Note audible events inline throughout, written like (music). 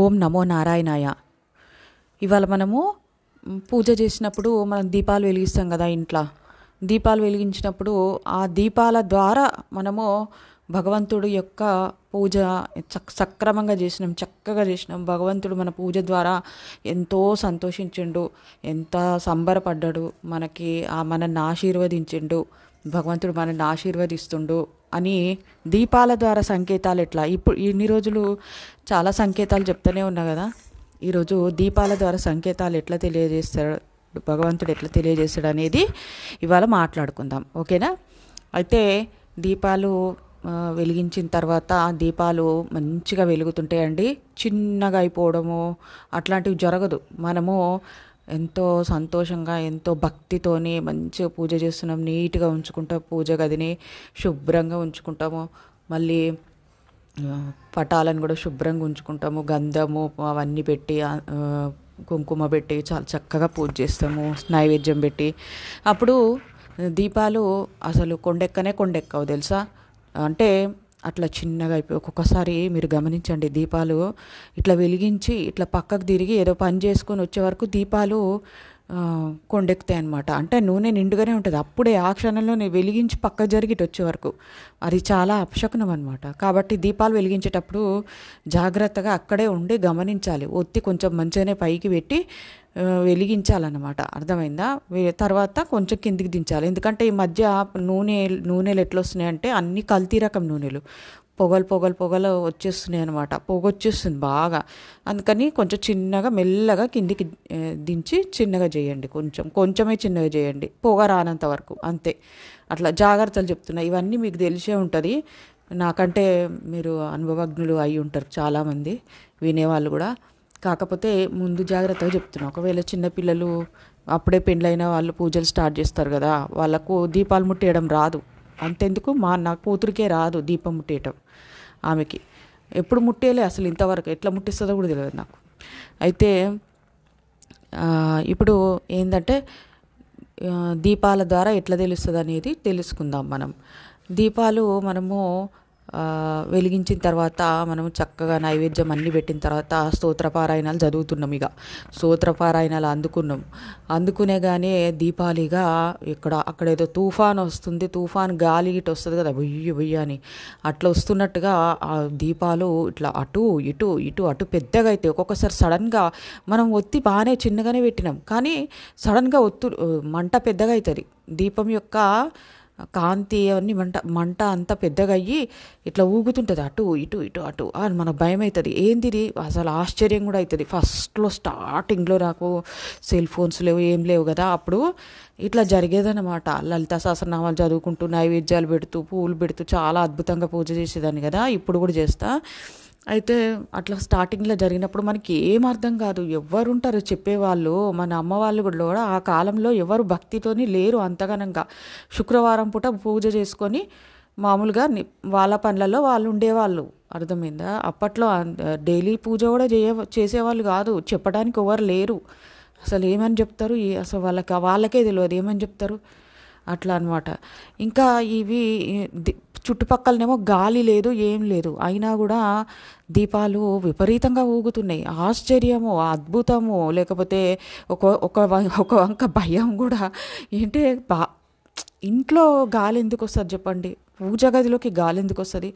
ఓం నమో నారాయణాయ ఇవాళ మనము పూజ చేసినప్పుడు మనం దీపాలు వెలిగిస్తాం కదా ఇంట్లో దీపాలు వెలిగించినప్పుడు ఆ దీపాల ద్వారా మనము భగవంతుడు యొక్క పూజ సక్రమంగా చేసినాం చక్కగా చేసినాం భగవంతుడు మన పూజ ద్వారా ఎంతో సంతోషించిండు ఎంత సంబరపడ్డాడు మనకి ఆ మనల్ని ఆశీర్వదించిండు భగవంతుడు మనల్ని ఆశీర్వదిస్తుండు అని దీపాల ద్వారా సంకేతాలు ఎట్లా ఇప్పుడు ఇన్ని రోజులు చాలా సంకేతాలు చెప్తూనే ఉన్నా కదా ఈరోజు దీపాల ద్వారా సంకేతాలు ఎట్లా తెలియజేస్తాడు భగవంతుడు ఎట్లా తెలియజేస్తాడు అనేది ఇవాళ మాట్లాడుకుందాం ఓకేనా అయితే దీపాలు వెలిగించిన తర్వాత దీపాలు మంచిగా వెలుగుతుంటాయండి చిన్నగా అయిపోవడము అట్లాంటివి జరగదు మనము ఎంతో సంతోషంగా ఎంతో భక్తితోని మంచిగా పూజ చేస్తున్నాం నీట్గా ఉంచుకుంటాం పూజ గదిని శుభ్రంగా ఉంచుకుంటాము మళ్ళీ పటాలను కూడా శుభ్రంగా ఉంచుకుంటాము గంధము అవన్నీ పెట్టి కుంకుమ పెట్టి చాలా చక్కగా పూజ చేస్తాము నైవేద్యం పెట్టి అప్పుడు దీపాలు అసలు కొండెక్కనే కొండెక్కవు తెలుసా అంటే అట్లా చిన్నగా అయిపోయి ఒక్కొక్కసారి మీరు గమనించండి దీపాలు ఇట్లా వెలిగించి ఇట్లా పక్కకు తిరిగి ఏదో పని చేసుకొని వచ్చే వరకు దీపాలు కొండెక్కుతాయి అనమాట అంటే నూనె నిండుగానే ఉంటుంది అప్పుడే ఆ క్షణంలో నేను వెలిగించి పక్క జరిగిట్టు వచ్చే వరకు అది చాలా అపశకునం అనమాట కాబట్టి దీపాలు వెలిగించేటప్పుడు జాగ్రత్తగా అక్కడే ఉండి గమనించాలి ఒత్తి కొంచెం మంచిగానే పైకి పెట్టి వెలిగించాలన్నమాట అర్థమైందా తర్వాత కొంచెం కిందికి దించాలి ఎందుకంటే ఈ మధ్య నూనె నూనెలు ఎట్లొస్తున్నాయి అంటే అన్ని కల్తీ రకం నూనెలు పొగలు పొగలు పొగలు వచ్చేస్తున్నాయి అనమాట పొగ వచ్చేస్తుంది బాగా అందుకని కొంచెం చిన్నగా మెల్లగా కిందికి దించి చిన్నగా చేయండి కొంచెం కొంచెమే చిన్నగా చేయండి పొగ రానంత వరకు అంతే అట్లా జాగ్రత్తలు చెప్తున్నా ఇవన్నీ మీకు తెలిసే ఉంటుంది నాకంటే మీరు అనుభవజ్ఞులు అయి ఉంటారు చాలామంది వినేవాళ్ళు కూడా కాకపోతే ముందు జాగ్రత్తగా చెప్తున్నా ఒకవేళ చిన్నపిల్లలు అప్పుడే పెళ్ళైన వాళ్ళు పూజలు స్టార్ట్ చేస్తారు కదా వాళ్ళకు దీపాలు ముట్టేయడం రాదు అంతెందుకు మా నా కూతురికే రాదు దీపం ముట్టేయటం ఆమెకి ఎప్పుడు ముట్టేయలే అసలు ఇంతవరకు ఎట్లా ముట్టిస్తుందో కూడా తెలియదు నాకు అయితే ఇప్పుడు ఏంటంటే దీపాల ద్వారా ఎట్లా తెలుస్తుంది అనేది తెలుసుకుందాం మనం దీపాలు మనము వెలిగించిన తర్వాత మనం చక్కగా నైవేద్యం అన్ని పెట్టిన తర్వాత స్తోత్రపారాయణాలు చదువుతున్నాం ఇక స్తోత్రపారాయణాలు అందుకున్నాం అందుకునే కానీ దీపావళిగా ఇక్కడ అక్కడ ఏదో తుఫాన్ వస్తుంది తుఫాన్ గాలి ఇటు వస్తుంది కదా బొయ్యి బొయ్య అని అట్లా వస్తున్నట్టుగా ఆ దీపాలు ఇట్లా అటు ఇటు ఇటు అటు పెద్దగా అయితే ఒక్కొక్కసారి సడన్గా మనం ఒత్తి బాగానే చిన్నగానే పెట్టినాం కానీ సడన్గా ఒత్తు మంట పెద్దగా అవుతుంది దీపం యొక్క కాంతి అవన్నీ మంట మంట అంత పెద్దగా అయ్యి ఇట్లా ఊగుతుంటుంది అటు ఇటు ఇటు అటు అని మనకు భయం అవుతుంది ఏందిది అసలు ఆశ్చర్యం కూడా అవుతుంది ఫస్ట్లో స్టార్టింగ్లో నాకు సెల్ ఫోన్స్ లేవు ఏం లేవు కదా అప్పుడు ఇట్లా జరిగేదన్నమాట లలిత సహస్రనామాలు చదువుకుంటూ నైవేద్యాలు పెడుతూ పూలు పెడుతూ చాలా అద్భుతంగా పూజ చేసేదాన్ని కదా ఇప్పుడు కూడా చేస్తాను అయితే అట్లా స్టార్టింగ్లో జరిగినప్పుడు మనకి ఏం అర్థం కాదు ఎవరుంటారు చెప్పేవాళ్ళు మన అమ్మ వాళ్ళు కూడా ఆ కాలంలో ఎవరు భక్తితోని లేరు అంతగనంగా శుక్రవారం పూట పూజ చేసుకొని మామూలుగా వాళ్ళ పనులలో వాళ్ళు ఉండేవాళ్ళు అర్థమైందా అప్పట్లో డైలీ పూజ కూడా చేయ చేసేవాళ్ళు కాదు చెప్పడానికి ఎవరు లేరు అసలు ఏమని చెప్తారు అసలు వాళ్ళకి వాళ్ళకే తెలియదు ఏమని చెప్తారు అట్లా అనమాట ఇంకా ఇవి చుట్టుపక్కలనేమో గాలి లేదు ఏం లేదు అయినా కూడా దీపాలు విపరీతంగా ఊగుతున్నాయి ఆశ్చర్యము అద్భుతము లేకపోతే ఒక ఒక ఒక వంక భయం కూడా ఏంటి బా ఇంట్లో గాలి ఎందుకు వస్తుంది చెప్పండి పూజ గదిలోకి గాలి ఎందుకు వస్తుంది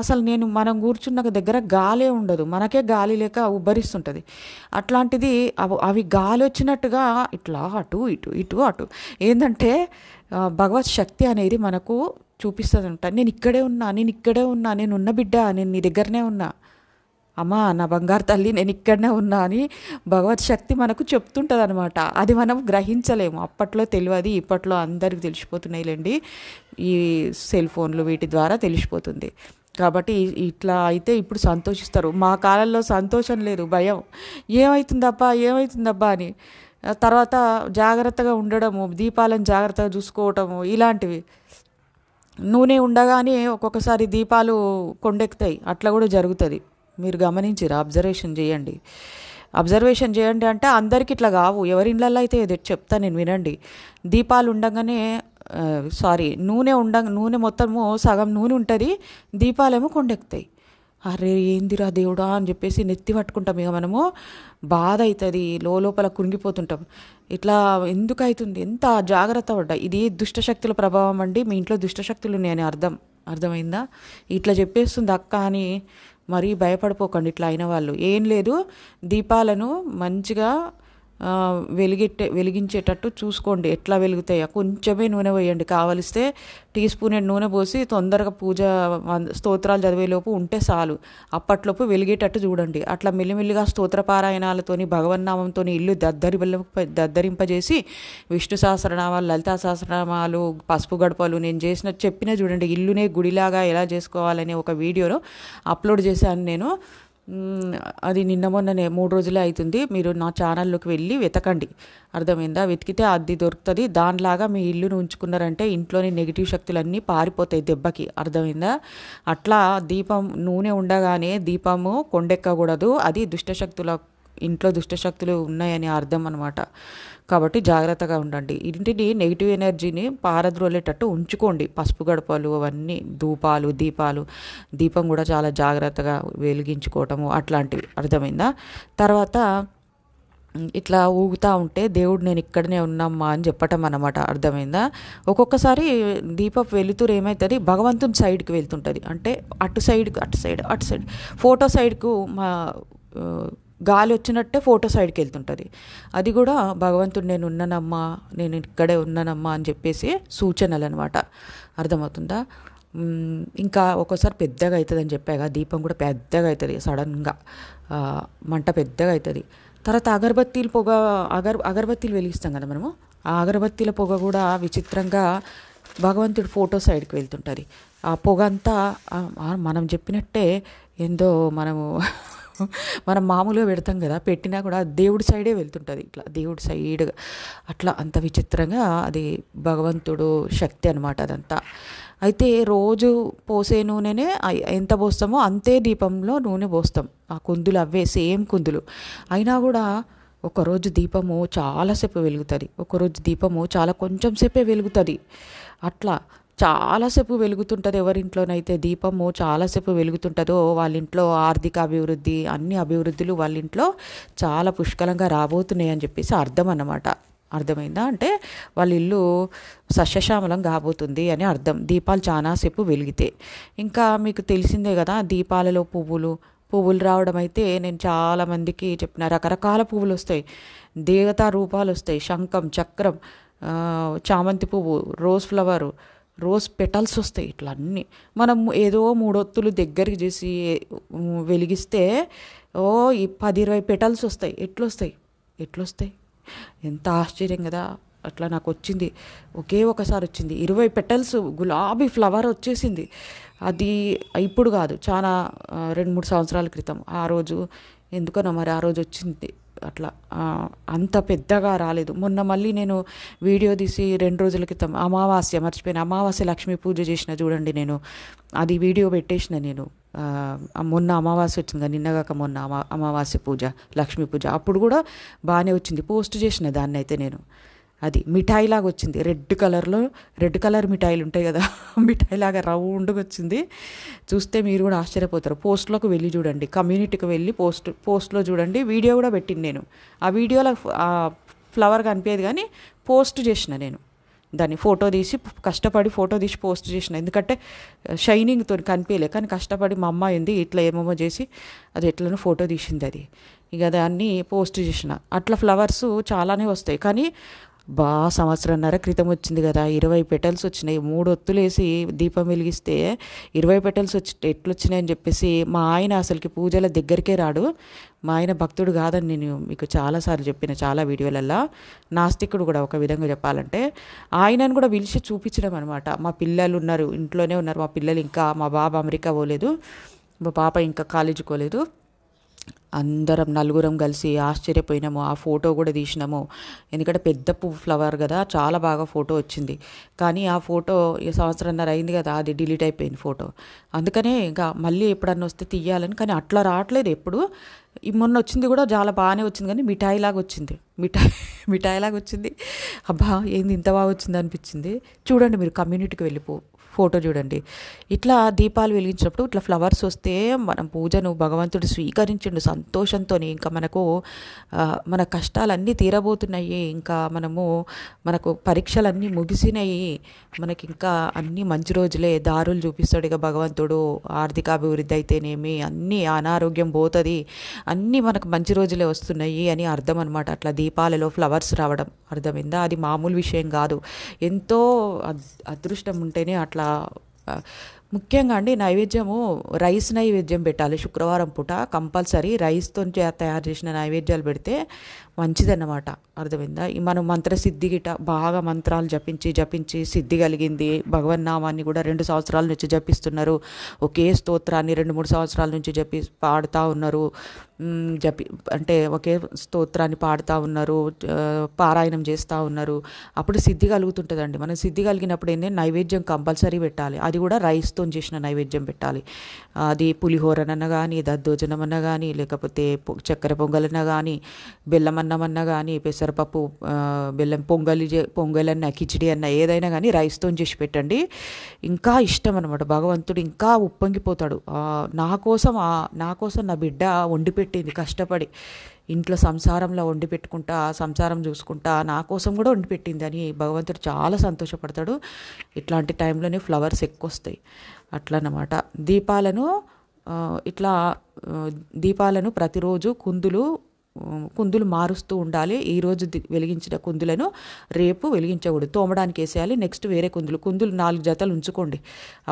అసలు నేను మనం కూర్చున్న దగ్గర గాలే ఉండదు మనకే గాలి లేక ఉబ్బరిస్తుంటుంది అట్లాంటిది అవి గాలి వచ్చినట్టుగా ఇట్లా అటు ఇటు ఇటు అటు ఏంటంటే భగవత్ శక్తి అనేది మనకు చూపిస్తుంది నేను ఇక్కడే ఉన్నా నేను ఇక్కడే ఉన్నా నేను ఉన్న బిడ్డ నేను నీ దగ్గరనే ఉన్నా అమ్మా నా బంగారు తల్లి నేను ఇక్కడనే ఉన్నా అని భగవత్ శక్తి మనకు చెప్తుంటుంది అనమాట అది మనం గ్రహించలేము అప్పట్లో తెలియదు ఇప్పట్లో అందరికి తెలిసిపోతున్నాయిలేండి ఈ సెల్ ఫోన్లు వీటి ద్వారా తెలిసిపోతుంది కాబట్టి ఇట్లా అయితే ఇప్పుడు సంతోషిస్తారు మా కాలంలో సంతోషం లేదు భయం ఏమవుతుందబ్బా ఏమవుతుందబ్బా అని తర్వాత జాగ్రత్తగా ఉండడము దీపాలను జాగ్రత్తగా చూసుకోవటము ఇలాంటివి నూనె ఉండగానే ఒక్కొక్కసారి దీపాలు కొండెక్కుతాయి అట్లా కూడా జరుగుతుంది మీరు గమనించిరా అబ్జర్వేషన్ చేయండి అబ్జర్వేషన్ చేయండి అంటే అందరికి ఇట్లా కావు ఎవరి ఇళ్ళల్లో అయితే ఏదో చెప్తా నేను వినండి దీపాలు ఉండగానే సారీ నూనె ఉండ నూనె మొత్తము సగం నూనె ఉంటుంది దీపాలేమో కొండెక్కుతాయి అరే ఏందిరా దేవుడా అని చెప్పేసి నెత్తి పట్టుకుంటాం ఇక మనము బాధ అవుతుంది లోపల కురిగిపోతుంటాం ఇట్లా ఎందుకు అవుతుంది ఎంత జాగ్రత్త పడ్డా ఇది దుష్టశక్తుల ప్రభావం అండి మీ ఇంట్లో దుష్టశక్తులు ఉన్నాయని అర్థం అర్థమైందా ఇట్లా చెప్పేస్తుంది అక్క అని మరీ భయపడిపోకండి ఇట్లా అయిన వాళ్ళు ఏం లేదు దీపాలను మంచిగా వెలిగిట్టే వెలిగించేటట్టు చూసుకోండి ఎట్లా వెలుగుతాయో కొంచెమే నూనె పోయండి కావలిస్తే టీ స్పూన్ నూనె పోసి తొందరగా పూజ స్తోత్రాలు చదివేలోపు ఉంటే చాలు అప్పట్లోపు వెలిగేటట్టు చూడండి అట్లా మెల్లిమెల్లిగా స్తోత్రపారాయణాలతోని భగవన్నామంతో ఇల్లు దద్దరి దద్దరింపజేసి విష్ణు సహస్రనామాలు లలితా సహస్రనామాలు పసుపు గడపలు నేను చేసిన చెప్పిన చూడండి ఇల్లునే గుడిలాగా ఎలా చేసుకోవాలనే ఒక వీడియోను అప్లోడ్ చేశాను నేను అది నిన్న మొన్ననే మూడు రోజులే అవుతుంది మీరు నా ఛానల్లోకి వెళ్ళి వెతకండి అర్థమైందా వెతికితే అది దొరుకుతుంది దానిలాగా మీ ఇల్లును ఉంచుకున్నారంటే ఇంట్లోని నెగిటివ్ శక్తులన్నీ పారిపోతాయి దెబ్బకి అర్థమైందా అట్లా దీపం నూనె ఉండగానే దీపము కొండెక్కకూడదు అది దుష్టశక్తుల ఇంట్లో దుష్టశక్తులు ఉన్నాయని అర్థం అనమాట కాబట్టి జాగ్రత్తగా ఉండండి ఇంటిని నెగిటివ్ ఎనర్జీని పారద్రోలేటట్టు ఉంచుకోండి పసుపు గడపలు అవన్నీ ధూపాలు దీపాలు దీపం కూడా చాలా జాగ్రత్తగా వెలిగించుకోవటము అట్లాంటివి అర్థమైందా తర్వాత ఇట్లా ఊగుతూ ఉంటే దేవుడు నేను ఇక్కడనే ఉన్నామ్మా అని చెప్పటం అనమాట అర్థమైందా ఒక్కొక్కసారి దీపం వెలుతురు ఏమవుతుంది భగవంతుని సైడ్కి వెళ్తుంటుంది అంటే అటు సైడ్కి అటు సైడ్ అటు సైడ్ ఫోటో సైడ్కు మా గాలి వచ్చినట్టే ఫోటో సైడ్కి వెళ్తుంటుంది అది కూడా భగవంతుడు నేను ఉన్నానమ్మా నేను ఇక్కడే ఉన్నానమ్మా అని చెప్పేసి సూచనలు అనమాట అర్థమవుతుందా ఇంకా ఒక్కోసారి పెద్దగా అవుతుందని చెప్పాగా దీపం కూడా పెద్దగా అవుతుంది సడన్గా మంట పెద్దగా అవుతుంది తర్వాత అగరబత్తీలు పొగ అగర్ అగరబత్తీలు వెలిగిస్తాం కదా మనము ఆ అగరబత్తీల పొగ కూడా విచిత్రంగా భగవంతుడు ఫోటో సైడ్కి వెళ్తుంటుంది ఆ పొగ అంతా మనం చెప్పినట్టే ఏందో మనము మనం మామూలుగా పెడతాం కదా పెట్టినా కూడా దేవుడి సైడే వెళ్తుంటుంది ఇట్లా దేవుడి సైడ్ అట్లా అంత విచిత్రంగా అది భగవంతుడు శక్తి అనమాట అదంతా అయితే రోజు పోసే నూనెనే ఎంత పోస్తామో అంతే దీపంలో నూనె పోస్తాం ఆ కుందులు అవే సేమ్ కుందులు అయినా కూడా ఒకరోజు దీపము చాలాసేపు వెలుగుతుంది ఒకరోజు దీపము చాలా కొంచెం సేపే వెలుగుతుంది అట్లా చాలాసేపు వెలుగుతుంటుంది ఎవరింట్లోనైతే దీపము చాలాసేపు వెలుగుతుంటుందో వాళ్ళ ఇంట్లో ఆర్థిక అభివృద్ధి అన్ని అభివృద్ధులు వాళ్ళ ఇంట్లో చాలా పుష్కలంగా రాబోతున్నాయి అని చెప్పేసి అర్థం అన్నమాట అర్థమైందా అంటే వాళ్ళ ఇల్లు సస్యశ్యామలం కాబోతుంది అని అర్థం దీపాలు చాలాసేపు వెలిగితే ఇంకా మీకు తెలిసిందే కదా దీపాలలో పువ్వులు పువ్వులు రావడం అయితే నేను చాలామందికి చెప్పిన రకరకాల పువ్వులు వస్తాయి దేవతా రూపాలు వస్తాయి శంఖం చక్రం చామంతి పువ్వు రోజ్ ఫ్లవరు రోజ్ పెటల్స్ వస్తాయి ఇట్లా అన్నీ మనం ఏదో మూడొత్తులు దగ్గరికి చేసి వెలిగిస్తే ఓ ఈ పది ఇరవై పెటల్స్ వస్తాయి ఎట్లొస్తాయి ఎట్లొస్తాయి ఎంత ఆశ్చర్యం కదా అట్లా నాకు వచ్చింది ఒకే ఒకసారి వచ్చింది ఇరవై పెటల్స్ గులాబీ ఫ్లవర్ వచ్చేసింది అది ఇప్పుడు కాదు చాలా రెండు మూడు సంవత్సరాల క్రితం ఆ రోజు ఎందుకనో మరి ఆ రోజు వచ్చింది అట్లా అంత పెద్దగా రాలేదు మొన్న మళ్ళీ నేను వీడియో తీసి రెండు రోజుల క్రితం అమావాస్య మర్చిపోయిన అమావాస్య లక్ష్మీ పూజ చేసిన చూడండి నేను అది వీడియో పెట్టేసిన నేను మొన్న అమావాస్య వచ్చింది నిన్నగాక మొన్న అమా అమావాస్య పూజ లక్ష్మీ పూజ అప్పుడు కూడా బాగానే వచ్చింది పోస్ట్ చేసిన దాన్ని అయితే నేను అది మిఠాయి లాగా వచ్చింది రెడ్ కలర్లో రెడ్ కలర్ మిఠాయిలు ఉంటాయి కదా (laughs) మిఠాయి లాగా రౌండ్గా వచ్చింది చూస్తే మీరు కూడా ఆశ్చర్యపోతారు పోస్ట్లోకి వెళ్ళి చూడండి కమ్యూనిటీకి వెళ్ళి పోస్ట్ పోస్ట్లో చూడండి వీడియో కూడా పెట్టింది నేను ఆ వీడియోలో ఫ్లవర్ కనిపించేది కానీ పోస్ట్ చేసిన నేను దాన్ని ఫోటో తీసి కష్టపడి ఫోటో తీసి పోస్ట్ చేసిన ఎందుకంటే షైనింగ్తో కనిపించలే కానీ కష్టపడి మా అమ్మ ఏంది ఇట్లా ఏమేమో చేసి అది ఎట్లనో ఫోటో తీసింది అది ఇక దాన్ని పోస్ట్ చేసిన అట్లా ఫ్లవర్స్ చాలానే వస్తాయి కానీ బా సంవత్సరంన్నర క్రితం వచ్చింది కదా ఇరవై పెటల్స్ వచ్చినాయి మూడు వేసి దీపం వెలిగిస్తే ఇరవై పెటల్స్ వచ్చి ఎట్లొచ్చినాయని చెప్పేసి మా ఆయన అసలుకి పూజల దగ్గరికే రాడు మా ఆయన భక్తుడు కాదని నేను మీకు చాలాసార్లు చెప్పిన చాలా వీడియోలల్లో నాస్తికుడు కూడా ఒక విధంగా చెప్పాలంటే ఆయనను కూడా పిలిచి చూపించడం అనమాట మా పిల్లలు ఉన్నారు ఇంట్లోనే ఉన్నారు మా పిల్లలు ఇంకా మా బాబు అమెరికా పోలేదు మా పాప ఇంకా కాలేజీకి పోలేదు అందరం నలుగురం కలిసి ఆశ్చర్యపోయినాము ఆ ఫోటో కూడా తీసినాము ఎందుకంటే పెద్ద పువ్వు ఫ్లవర్ కదా చాలా బాగా ఫోటో వచ్చింది కానీ ఆ ఫోటో ఈ సంవత్సరంన్నర అయింది కదా అది డిలీట్ అయిపోయింది ఫోటో అందుకనే ఇంకా మళ్ళీ ఎప్పుడన్నా వస్తే తీయాలని కానీ అట్లా రావట్లేదు ఎప్పుడు ఈ మొన్న వచ్చింది కూడా చాలా బాగానే వచ్చింది కానీ మిఠాయి లాగా వచ్చింది మిఠాయి మిఠాయి వచ్చింది అబ్బా ఏంది ఇంత బాగా వచ్చింది అనిపించింది చూడండి మీరు కమ్యూనిటీకి వెళ్ళిపో ఫోటో చూడండి ఇట్లా దీపాలు వెలిగించినప్పుడు ఇట్లా ఫ్లవర్స్ వస్తే మనం పూజను భగవంతుడు స్వీకరించిండు సంతోషంతో ఇంకా మనకు మన కష్టాలన్నీ తీరబోతున్నాయి ఇంకా మనము మనకు పరీక్షలన్నీ ముగిసినాయి మనకి ఇంకా అన్ని మంచి రోజులే దారులు చూపిస్తాడు ఇక భగవంతుడు ఆర్థిక అభివృద్ధి అయితేనేమి అన్ని అనారోగ్యం పోతుంది అన్నీ మనకు మంచి రోజులే వస్తున్నాయి అని అర్థం అనమాట అట్లా దీపాలలో ఫ్లవర్స్ రావడం అర్థమైందా అది మామూలు విషయం కాదు ఎంతో అదృష్టం ఉంటేనే అట్లా చాలా ముఖ్యంగా అండి నైవేద్యము రైస్ నైవేద్యం పెట్టాలి శుక్రవారం పూట కంపల్సరీ రైస్తో తయారు చేసిన నైవేద్యాలు పెడితే మంచిదన్నమాట అర్థమైందా మనం మంత్రసిద్ధి గిట బాగా మంత్రాలు జపించి జపించి సిద్ధి కలిగింది నామాన్ని కూడా రెండు సంవత్సరాల నుంచి జపిస్తున్నారు ఒకే స్తోత్రాన్ని రెండు మూడు సంవత్సరాల నుంచి జపి పాడుతూ ఉన్నారు జపి అంటే ఒకే స్తోత్రాన్ని పాడుతూ ఉన్నారు పారాయణం చేస్తూ ఉన్నారు అప్పుడు సిద్ధి కలుగుతుంటుందండి మనం సిద్ధి కలిగినప్పుడు ఏంటి నైవేద్యం కంపల్సరీ పెట్టాలి అది కూడా రైస్తో చేసిన నైవేద్యం పెట్టాలి అది పులిహోరనన్నా కానీ అన్న కానీ లేకపోతే చక్కెర పొంగలన్నా కానీ బెల్లమన్న అన్నమన్నా కానీ పెసరపప్పు బెల్లం పొంగలి పొంగల్ అన్న కిచిడి అన్న ఏదైనా కానీ రైస్తో చేసి పెట్టండి ఇంకా ఇష్టం అనమాట భగవంతుడు ఇంకా ఉప్పొంగిపోతాడు నా కోసం నా కోసం నా బిడ్డ వండి పెట్టింది కష్టపడి ఇంట్లో సంసారంలో వండి పెట్టుకుంటా సంసారం చూసుకుంటా నా కోసం కూడా వండి పెట్టింది అని భగవంతుడు చాలా సంతోషపడతాడు ఇట్లాంటి టైంలోనే ఫ్లవర్స్ ఎక్కువ వస్తాయి అట్లనమాట దీపాలను ఇట్లా దీపాలను ప్రతిరోజు కుందులు కుందులు మారుస్తూ ఉండాలి ఈరోజు వెలిగించిన కుందులను రేపు వెలిగించకూడదు తోమడానికి వేసేయాలి నెక్స్ట్ వేరే కుందులు కుందులు నాలుగు జతలు ఉంచుకోండి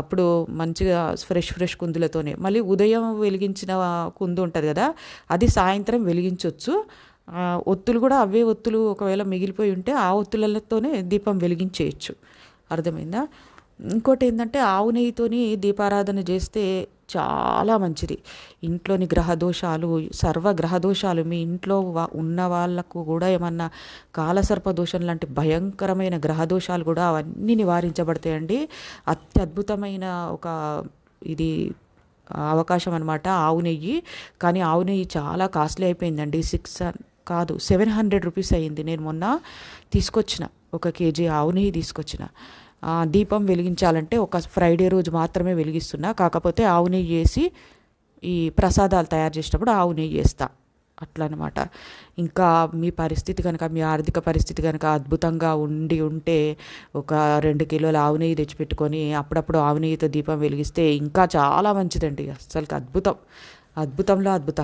అప్పుడు మంచిగా ఫ్రెష్ ఫ్రెష్ కుందులతోనే మళ్ళీ ఉదయం వెలిగించిన కుందు ఉంటుంది కదా అది సాయంత్రం వెలిగించవచ్చు ఒత్తులు కూడా అవే ఒత్తులు ఒకవేళ మిగిలిపోయి ఉంటే ఆ ఒత్తులతోనే దీపం వెలిగించేయచ్చు అర్థమైందా ఇంకోటి ఏంటంటే ఆవు నెయ్యితోని దీపారాధన చేస్తే చాలా మంచిది ఇంట్లోని గ్రహదోషాలు సర్వ గ్రహదోషాలు మీ ఇంట్లో ఉన్న వాళ్ళకు కూడా ఏమన్నా కాలసర్ప దోషం లాంటి భయంకరమైన గ్రహదోషాలు కూడా అవన్నీ నివారించబడతాయండి అత్యద్భుతమైన ఒక ఇది అవకాశం అనమాట ఆవు నెయ్యి కానీ ఆవు నెయ్యి చాలా కాస్ట్లీ అయిపోయిందండి సిక్స్ కాదు సెవెన్ హండ్రెడ్ రూపీస్ అయ్యింది నేను మొన్న తీసుకొచ్చిన ఒక కేజీ ఆవు నెయ్యి తీసుకొచ్చిన దీపం వెలిగించాలంటే ఒక ఫ్రైడే రోజు మాత్రమే వెలిగిస్తున్నా కాకపోతే ఆవు నెయ్యి వేసి ఈ ప్రసాదాలు తయారు చేసేటప్పుడు ఆవు నెయ్యి వేస్తా అట్లా అనమాట ఇంకా మీ పరిస్థితి కనుక మీ ఆర్థిక పరిస్థితి కనుక అద్భుతంగా ఉండి ఉంటే ఒక రెండు కిలోల ఆవు నెయ్యి తెచ్చిపెట్టుకొని అప్పుడప్పుడు ఆవు నెయ్యితో దీపం వెలిగిస్తే ఇంకా చాలా మంచిదండి అసలుకి అద్భుతం అద్భుతంలో అద్భుత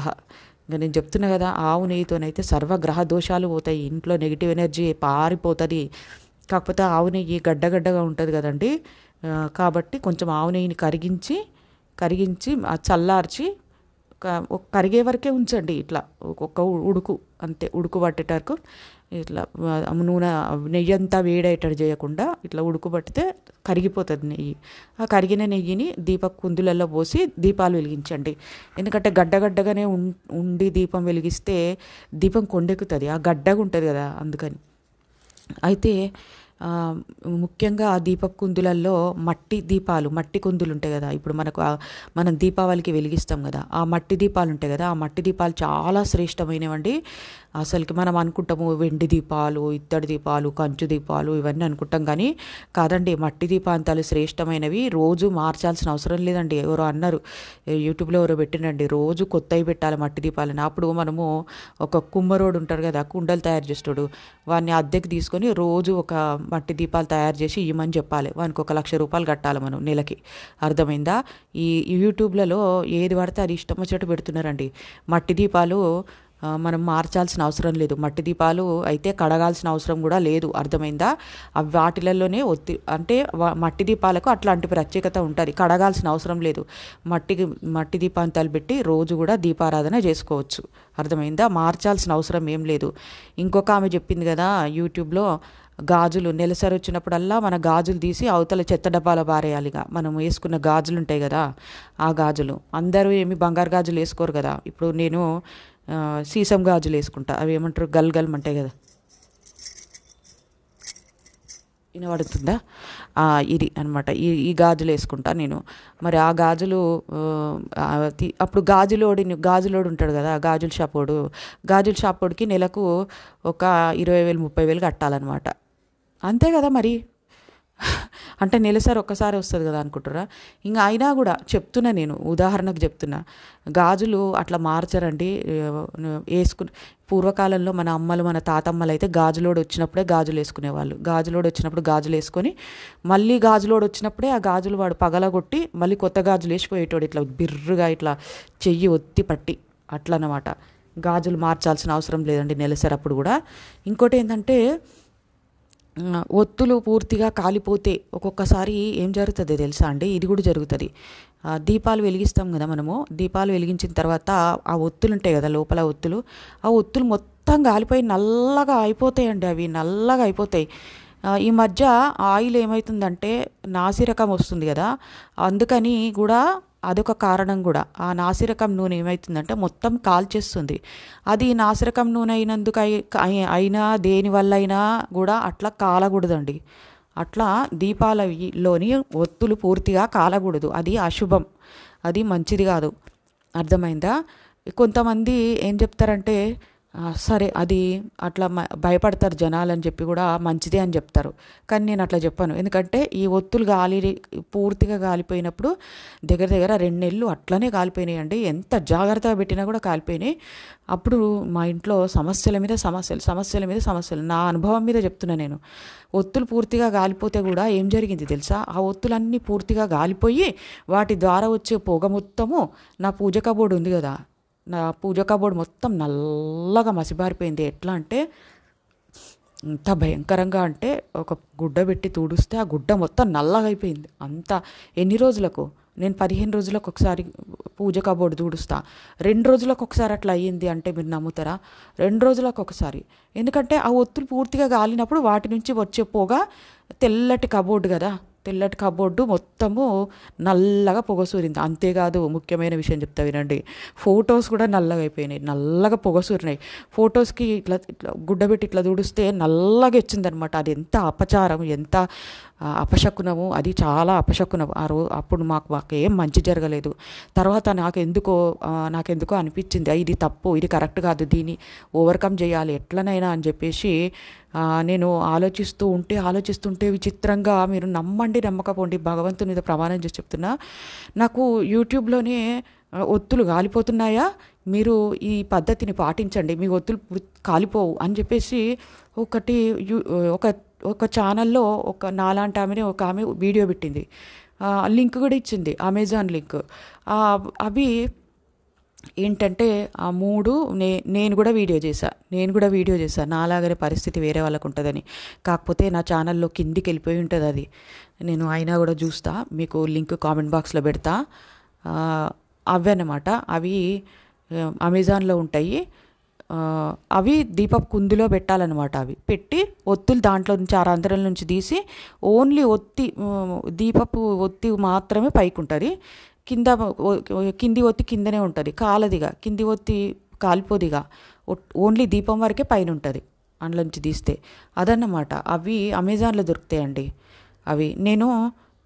ఇంకా నేను చెప్తున్నా కదా ఆవు నెయ్యితోనైతే సర్వగ్రహ దోషాలు పోతాయి ఇంట్లో నెగిటివ్ ఎనర్జీ పారిపోతుంది కాకపోతే ఆవు నెయ్యి గడ్డగడ్డగా ఉంటుంది కదండి కాబట్టి కొంచెం ఆవు నెయ్యిని కరిగించి కరిగించి చల్లార్చి కరిగే వరకే ఉంచండి ఇట్లా ఒక్కొక్క ఉడుకు అంతే ఉడుకు పట్టేటరకు ఇట్లా నూనె నెయ్యి అంతా వేడేటట్టు చేయకుండా ఇట్లా ఉడుకు పట్టితే కరిగిపోతుంది నెయ్యి ఆ కరిగిన నెయ్యిని దీప కుందులలో పోసి దీపాలు వెలిగించండి ఎందుకంటే గడ్డగడ్డగానే ఉండి దీపం వెలిగిస్తే దీపం కొండెక్కుతుంది ఆ గడ్డగా ఉంటుంది కదా అందుకని అయితే ముఖ్యంగా ఆ దీప కుందులలో మట్టి దీపాలు మట్టి కుందులు ఉంటాయి కదా ఇప్పుడు మనకు మనం దీపావళికి వెలిగిస్తాం కదా ఆ మట్టి దీపాలు ఉంటాయి కదా ఆ మట్టి దీపాలు చాలా శ్రేష్టమైనవండి అసలుకి మనం అనుకుంటాము వెండి దీపాలు ఇత్తడి దీపాలు కంచు దీపాలు ఇవన్నీ అనుకుంటాం కానీ కాదండి మట్టి దీపాంతాలు శ్రేష్టమైనవి రోజు మార్చాల్సిన అవసరం లేదండి ఎవరో అన్నారు యూట్యూబ్లో ఎవరో పెట్టినండి రోజు కొత్తవి పెట్టాలి మట్టి దీపాలని అప్పుడు మనము ఒక కుమ్మరోడు ఉంటాడు కదా కుండలు తయారు చేస్తాడు వాడిని అద్దెకి తీసుకొని రోజు ఒక మట్టి దీపాలు తయారు చేసి ఇవ్వమని చెప్పాలి వానికి ఒక లక్ష రూపాయలు కట్టాలి మనం నెలకి అర్థమైందా ఈ యూట్యూబ్లలో ఏది పడితే అది ఇష్టం వచ్చేట్టు పెడుతున్నారండి మట్టి దీపాలు మనం మార్చాల్సిన అవసరం లేదు మట్టి దీపాలు అయితే కడగాల్సిన అవసరం కూడా లేదు అర్థమైందా అవి వాటిలలోనే ఒత్తి అంటే మట్టి దీపాలకు అట్లాంటి ప్రత్యేకత ఉంటుంది కడగాల్సిన అవసరం లేదు మట్టికి మట్టి దీపాన్ని తలబెట్టి రోజు కూడా దీపారాధన చేసుకోవచ్చు అర్థమైందా మార్చాల్సిన అవసరం ఏం లేదు ఇంకొక ఆమె చెప్పింది కదా యూట్యూబ్లో గాజులు నెలసరి వచ్చినప్పుడల్లా మన గాజులు తీసి అవతల చెత్త డబ్బాలో పారేయాలిగా మనం వేసుకున్న గాజులు ఉంటాయి కదా ఆ గాజులు అందరూ ఏమి బంగారు గాజులు వేసుకోరు కదా ఇప్పుడు నేను సీసం గాజులు వేసుకుంటా అవి ఏమంటారు గల్ గల్ అంటాయి కదా వినబడుతుందా ఇది అనమాట ఈ ఈ గాజులు వేసుకుంటా నేను మరి ఆ గాజులు అప్పుడు గాజులోడి గాజులోడు ఉంటాడు కదా గాజుల షాపోడు గాజుల షాపోడికి నెలకు ఒక ఇరవై వేలు ముప్పై వేలు కట్టాలన్నమాట అంతే కదా మరి అంటే నెలసారి ఒక్కసారి వస్తుంది కదా అనుకుంటారా ఇంకా అయినా కూడా చెప్తున్నా నేను ఉదాహరణకు చెప్తున్నా గాజులు అట్లా మార్చరండి వేసుకు పూర్వకాలంలో మన అమ్మలు మన తాతమ్మలు అయితే గాజులోడు వచ్చినప్పుడే గాజులు వేసుకునేవాళ్ళు గాజులోడు వచ్చినప్పుడు గాజులు వేసుకొని మళ్ళీ గాజులోడు వచ్చినప్పుడే ఆ గాజులు వాడు పగలగొట్టి మళ్ళీ కొత్త గాజులు వేసిపోయేటోడు ఇట్లా బిర్రుగా ఇట్లా చెయ్యి ఒత్తి పట్టి అట్లనమాట గాజులు మార్చాల్సిన అవసరం లేదండి నెలసరి అప్పుడు కూడా ఇంకోటి ఏంటంటే ఒత్తులు పూర్తిగా కాలిపోతే ఒక్కొక్కసారి ఏం జరుగుతుంది తెలుసా అండి ఇది కూడా జరుగుతుంది దీపాలు వెలిగిస్తాం కదా మనము దీపాలు వెలిగించిన తర్వాత ఆ ఒత్తులు ఉంటాయి కదా లోపల ఒత్తులు ఆ ఒత్తులు మొత్తం కాలిపోయి నల్లగా అయిపోతాయండి అవి నల్లగా అయిపోతాయి ఈ మధ్య ఆయిల్ ఏమవుతుందంటే నాసిరకం వస్తుంది కదా అందుకని కూడా అదొక కారణం కూడా ఆ నాసిరకం నూనె ఏమవుతుందంటే మొత్తం కాల్చేస్తుంది అది నాసిరకం నూనె అయినందుకు అయినా దేనివల్ల అయినా కూడా అట్లా కాలకూడదండి అట్లా దీపాలలోని ఒత్తులు పూర్తిగా కాలకూడదు అది అశుభం అది మంచిది కాదు అర్థమైందా కొంతమంది ఏం చెప్తారంటే సరే అది అట్లా భయపడతారు జనాలు అని చెప్పి కూడా మంచిదే అని చెప్తారు కానీ నేను అట్లా చెప్పాను ఎందుకంటే ఈ ఒత్తులు గాలి పూర్తిగా కాలిపోయినప్పుడు దగ్గర దగ్గర రెండు నెలలు అట్లనే కాలిపోయినాయి అండి ఎంత జాగ్రత్తగా పెట్టినా కూడా కాలిపోయినాయి అప్పుడు మా ఇంట్లో సమస్యల మీద సమస్యలు సమస్యల మీద సమస్యలు నా అనుభవం మీద చెప్తున్నా నేను ఒత్తులు పూర్తిగా గాలిపోతే కూడా ఏం జరిగింది తెలుసా ఆ ఒత్తులన్నీ పూర్తిగా గాలిపోయి వాటి ద్వారా వచ్చే పొగ మొత్తము నా పూజ కబోర్డు ఉంది కదా నా పూజ కబోర్డ్ మొత్తం నల్లగా మసిబారిపోయింది ఎట్లా అంటే ఇంత భయంకరంగా అంటే ఒక గుడ్డ పెట్టి తుడుస్తే ఆ గుడ్డ మొత్తం నల్లగా అయిపోయింది అంత ఎన్ని రోజులకు నేను పదిహేను రోజులకు ఒకసారి పూజ కబోర్డు తుడుస్తా రెండు రోజులకు ఒకసారి అట్లా అయ్యింది అంటే మీరు నమ్ముతారా రెండు రోజులకు ఒకసారి ఎందుకంటే ఆ ఒత్తులు పూర్తిగా గాలినప్పుడు వాటి నుంచి వచ్చే పోగా తెల్లటి కబోర్డు కదా తెల్లటి కబోర్డు మొత్తము నల్లగా పొగ సూరింది అంతేకాదు ముఖ్యమైన విషయం చెప్తా వినండి ఫొటోస్ కూడా నల్లగా అయిపోయినాయి నల్లగా పొగ సూరినాయి ఫొటోస్కి ఇట్లా ఇట్లా గుడ్డబెట్టి ఇట్లా తుడిస్తే నల్లగా వచ్చిందనమాట అది ఎంత అపచారం ఎంత అపశకునము అది చాలా అపశకునం ఆ రో అప్పుడు మాకు మాకు ఏం మంచి జరగలేదు తర్వాత నాకు ఎందుకో నాకెందుకో అనిపించింది ఇది తప్పు ఇది కరెక్ట్ కాదు దీన్ని ఓవర్కమ్ చేయాలి ఎట్లనైనా అని చెప్పేసి నేను ఆలోచిస్తూ ఉంటే ఆలోచిస్తుంటే విచిత్రంగా మీరు నమ్మండి నమ్మకపోండి భగవంతుని మీద ప్రమాణం చేసి చెప్తున్నా నాకు యూట్యూబ్లోనే ఒత్తులు కాలిపోతున్నాయా మీరు ఈ పద్ధతిని పాటించండి మీ ఒత్తులు కాలిపోవు అని చెప్పేసి ఒకటి ఒక ఒక ఛానల్లో ఒక నాలాంటి ఆమెని ఒక ఆమె వీడియో పెట్టింది లింక్ కూడా ఇచ్చింది అమెజాన్ లింక్ అవి ఏంటంటే ఆ మూడు నే నేను కూడా వీడియో చేశా నేను కూడా వీడియో చేశా నాలాగనే పరిస్థితి వేరే వాళ్ళకు ఉంటుందని కాకపోతే నా ఛానల్లో కిందికి వెళ్ళిపోయి ఉంటుంది అది నేను అయినా కూడా చూస్తా మీకు లింక్ కామెంట్ బాక్స్లో పెడతా అన్నమాట అవి అమెజాన్లో ఉంటాయి అవి దీపపు కుందులో పెట్టాలన్నమాట అవి పెట్టి ఒత్తులు దాంట్లో నుంచి ఆ రంధ్రం నుంచి తీసి ఓన్లీ ఒత్తి దీపపు ఒత్తి మాత్రమే పైకి ఉంటుంది కింద కింది ఒత్తి కిందనే ఉంటుంది కాలదిగా కింది ఒత్తి కాలిపోదిగా ఓన్లీ దీపం వరకే పైన ఉంటుంది అందులోంచి తీస్తే అదన్నమాట అవి అమెజాన్లో దొరుకుతాయండి అవి నేను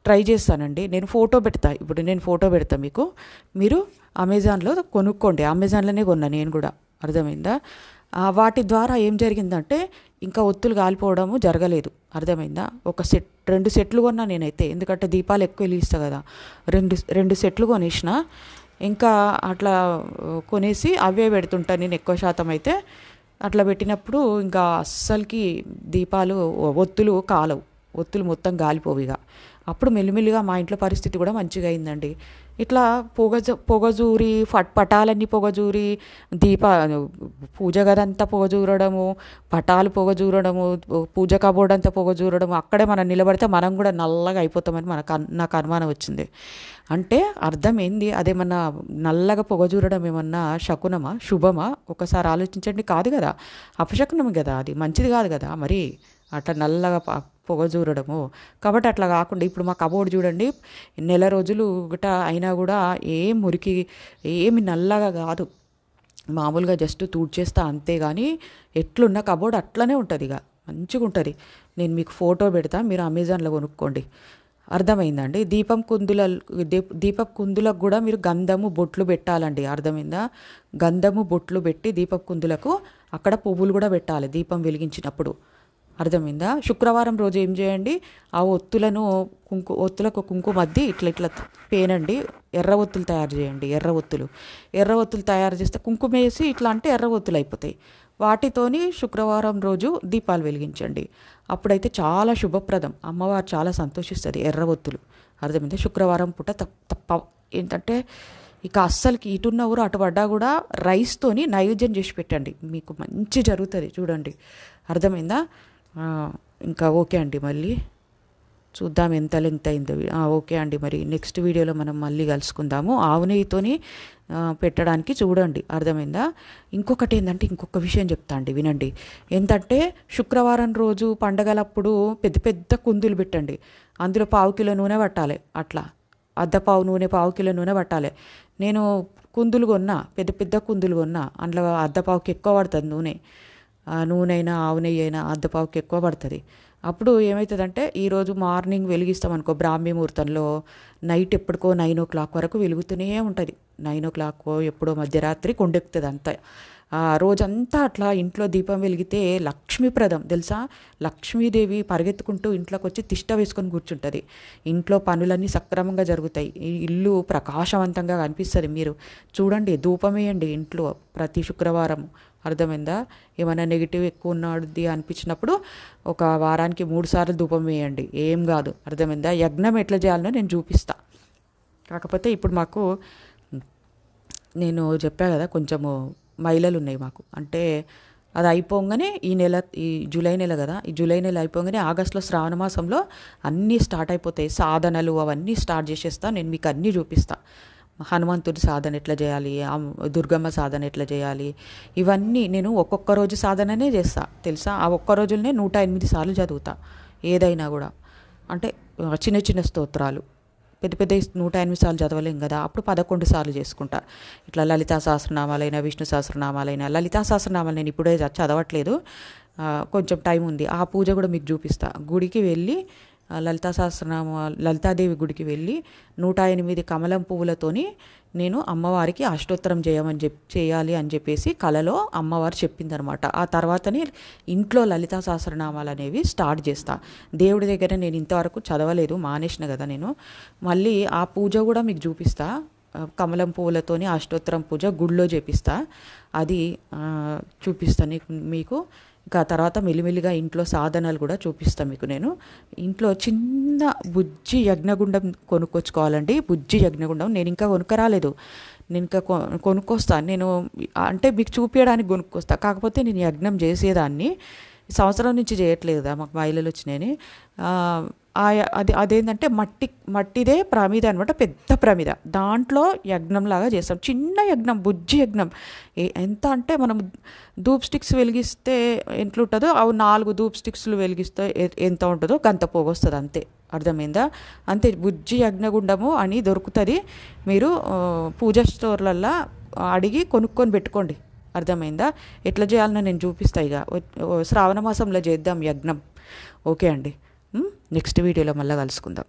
ట్రై చేస్తానండి నేను ఫోటో పెడతా ఇప్పుడు నేను ఫోటో పెడతా మీకు మీరు అమెజాన్లో కొనుక్కోండి అమెజాన్లోనే కొన్నా నేను కూడా అర్థమైందా వాటి ద్వారా ఏం జరిగిందంటే ఇంకా ఒత్తులు కాలిపోవడము జరగలేదు అర్థమైందా ఒక సెట్ రెండు సెట్లు కొన్నా నేనైతే ఎందుకంటే దీపాలు ఎక్కువ వెలిగిస్తా కదా రెండు రెండు సెట్లు కొనేసిన ఇంకా అట్లా కొనేసి అవే పెడుతుంటా నేను ఎక్కువ శాతం అయితే అట్లా పెట్టినప్పుడు ఇంకా అస్సలకి దీపాలు ఒత్తులు కాలవు ఒత్తులు మొత్తం గాలిపోవిగా అప్పుడు మెల్లిమెల్లిగా మా ఇంట్లో పరిస్థితి కూడా మంచిగా అయిందండి ఇట్లా పొగ పొగజూరి ఫట్ పటాలన్నీ పొగజూరి దీప పూజ గదంతా పొగజూరడము పటాలు పొగజూరడము పూజ కబోర్డ్ అంతా పొగజూరడము అక్కడే మనం నిలబడితే మనం కూడా నల్లగా అయిపోతామని మనకు నాకు అనుమానం వచ్చింది అంటే అర్థం ఏంది అదేమన్నా నల్లగా పొగజూరడం ఏమన్నా శకునమా శుభమా ఒకసారి ఆలోచించండి కాదు కదా అపశకునం కదా అది మంచిది కాదు కదా మరి అట్లా నల్లగా పొగ చూడడము కాబట్టి అట్లా కాకుండా ఇప్పుడు మా కబోర్డ్ చూడండి నెల రోజులు గట అయినా కూడా ఏం మురికి ఏమి నల్లగా కాదు మామూలుగా జస్ట్ తూడ్చేస్తా అంతే కానీ ఎట్లున్న కబోర్డ్ అట్లనే ఉంటుంది ఇక మంచిగా ఉంటుంది నేను మీకు ఫోటో పెడతా మీరు అమెజాన్లో కొనుక్కోండి అర్థమైందండి దీపం కుందుల దీప కుందులకు కూడా మీరు గంధము బొట్లు పెట్టాలండి అర్థమైందా గంధము బొట్లు పెట్టి దీప కుందులకు అక్కడ పువ్వులు కూడా పెట్టాలి దీపం వెలిగించినప్పుడు అర్థమైందా శుక్రవారం రోజు ఏం చేయండి ఆ ఒత్తులను కుంకు ఒత్తులకు కుంకుమ అద్ది ఇట్లా ఇట్లా పేనండి ఎర్ర ఒత్తులు తయారు చేయండి ఎర్ర ఒత్తులు ఎర్ర ఒత్తులు తయారు చేస్తే కుంకుమ వేసి ఇట్లా అంటే ఎర్ర ఒత్తులు అయిపోతాయి వాటితోని శుక్రవారం రోజు దీపాలు వెలిగించండి అప్పుడైతే చాలా శుభప్రదం అమ్మవారు చాలా సంతోషిస్తుంది ఎర్ర ఒత్తులు అర్థమైంది శుక్రవారం పూట తప్ప ఏంటంటే ఇక అస్సలకి ఇటున్న ఊరు అటు పడ్డా కూడా రైస్తోని నైవేద్యం చేసి పెట్టండి మీకు మంచి జరుగుతుంది చూడండి అర్థమైందా ఇంకా ఓకే అండి మళ్ళీ చూద్దాం ఎంత లెంగ్త్ అయిందో ఓకే అండి మరి నెక్స్ట్ వీడియోలో మనం మళ్ళీ కలుసుకుందాము ఆవు నెయ్యితోని పెట్టడానికి చూడండి అర్థమైందా ఇంకొకటి ఏంటంటే ఇంకొక విషయం చెప్తా అండి వినండి ఏంటంటే శుక్రవారం రోజు పండగలప్పుడు పెద్ద పెద్ద కుందులు పెట్టండి అందులో పావు కిలో నూనె పట్టాలి అట్లా అర్ధ పావు నూనె పావు కిలో నూనె పట్టాలి నేను కుందులు కొన్నా పెద్ద పెద్ద కుందులు కొన్నా అందులో అర్ధ పావుకి ఎక్కువ పడుతుంది నూనె అయినా ఆవు నెయ్యి అయినా అద్దపావుకి ఎక్కువ పడుతుంది అప్పుడు ఏమవుతుందంటే ఈరోజు మార్నింగ్ వెలిగిస్తాం అనుకో బ్రాహ్మీ ముహూర్తంలో నైట్ ఎప్పటికో నైన్ ఓ క్లాక్ వరకు వెలుగుతూనే ఉంటుంది నైన్ ఓ క్లాక్ ఎప్పుడో మధ్యరాత్రి కొండెక్కుతుంది అంతా రోజంతా అట్లా ఇంట్లో దీపం వెలిగితే లక్ష్మీప్రదం తెలుసా లక్ష్మీదేవి పరిగెత్తుకుంటూ ఇంట్లోకి వచ్చి తిష్ట వేసుకొని కూర్చుంటుంది ఇంట్లో పనులన్నీ సక్రమంగా జరుగుతాయి ఇల్లు ప్రకాశవంతంగా కనిపిస్తుంది మీరు చూడండి ధూపం వేయండి ఇంట్లో ప్రతి శుక్రవారం అర్థమైందా ఏమైనా నెగిటివ్ ఎక్కువ ఉన్నది అనిపించినప్పుడు ఒక వారానికి మూడు సార్లు ధూపం వేయండి ఏం కాదు అర్థమైందా యజ్ఞం ఎట్లా చేయాలనో నేను చూపిస్తా కాకపోతే ఇప్పుడు మాకు నేను చెప్పా కదా కొంచెము మైలలు ఉన్నాయి మాకు అంటే అది అయిపోగానే ఈ నెల ఈ జూలై నెల కదా ఈ జూలై నెల అయిపోగానే ఆగస్టులో శ్రావణ మాసంలో అన్నీ స్టార్ట్ అయిపోతాయి సాధనలు అవన్నీ స్టార్ట్ చేసేస్తా నేను మీకు అన్నీ చూపిస్తాను హనుమంతుడి సాధన ఎట్లా చేయాలి దుర్గమ్మ సాధన ఎట్లా చేయాలి ఇవన్నీ నేను ఒక్కొక్క రోజు సాధననే చేస్తా తెలుసా ఆ ఒక్క రోజులనే నూట ఎనిమిది సార్లు చదువుతా ఏదైనా కూడా అంటే చిన్న చిన్న స్తోత్రాలు పెద్ద పెద్ద నూట ఎనిమిది సార్లు చదవలేం కదా అప్పుడు పదకొండు సార్లు చేసుకుంటా ఇట్లా లలితా సహస్రనామాలైనా విష్ణు సహస్రనామాలైనా లలితా సహస్రనామాలు నేను ఇప్పుడే చదవట్లేదు కొంచెం టైం ఉంది ఆ పూజ కూడా మీకు చూపిస్తా గుడికి వెళ్ళి లలితా సహస్రనామ లలితాదేవి గుడికి వెళ్ళి నూట ఎనిమిది కమలం పువ్వులతోని నేను అమ్మవారికి అష్టోత్తరం చేయమని చెప్ చేయాలి అని చెప్పేసి కలలో అమ్మవారు చెప్పిందనమాట ఆ తర్వాతనే ఇంట్లో లలితా సహస్రనామాలు అనేవి స్టార్ట్ చేస్తా దేవుడి దగ్గర నేను ఇంతవరకు చదవలేదు మానేసిన కదా నేను మళ్ళీ ఆ పూజ కూడా మీకు చూపిస్తా కమలం పువ్వులతోని అష్టోత్తరం పూజ గుడిలో చేపిస్తా అది చూపిస్తాను మీకు ఇంకా తర్వాత మెల్లిమెల్లిగా ఇంట్లో సాధనాలు కూడా చూపిస్తాను మీకు నేను ఇంట్లో చిన్న బుజ్జి యజ్ఞగుండం కొనుక్కొచ్చుకోవాలండి బుజ్జి యజ్ఞగుండం నేను ఇంకా కొనుక్కరాలేదు నేను ఇంకా కొనుక్కొస్తాను నేను అంటే మీకు చూపించడానికి కొనుక్కొస్తాను కాకపోతే నేను యజ్ఞం చేసేదాన్ని సంవత్సరం నుంచి చేయట్లేదు కదా మాకు మహిళలు వచ్చినాయని అది అదేంటంటే మట్టి మట్టిదే ప్రమిద అనమాట పెద్ద ప్రమిద దాంట్లో యజ్ఞంలాగా చేస్తాం చిన్న యజ్ఞం బుజ్జి యజ్ఞం ఎంత అంటే మనం ధూప్ స్టిక్స్ వెలిగిస్తే ఎట్లుంటుందో అవి నాలుగు ధూప్ స్టిక్స్లు వెలిగిస్తే ఎంత ఉంటుందో గంత పోగొస్తుంది అంతే అర్థమైందా అంతే బుజ్జి యజ్ఞగుండము అని దొరుకుతుంది మీరు పూజ స్టోర్లల్లో అడిగి కొనుక్కొని పెట్టుకోండి అర్థమైందా ఎట్లా చేయాలనో నేను చూపిస్తాయి ఇక శ్రావణ మాసంలో చేద్దాం యజ్ఞం ఓకే అండి నెక్స్ట్ వీడియోలో మళ్ళీ కలుసుకుందాం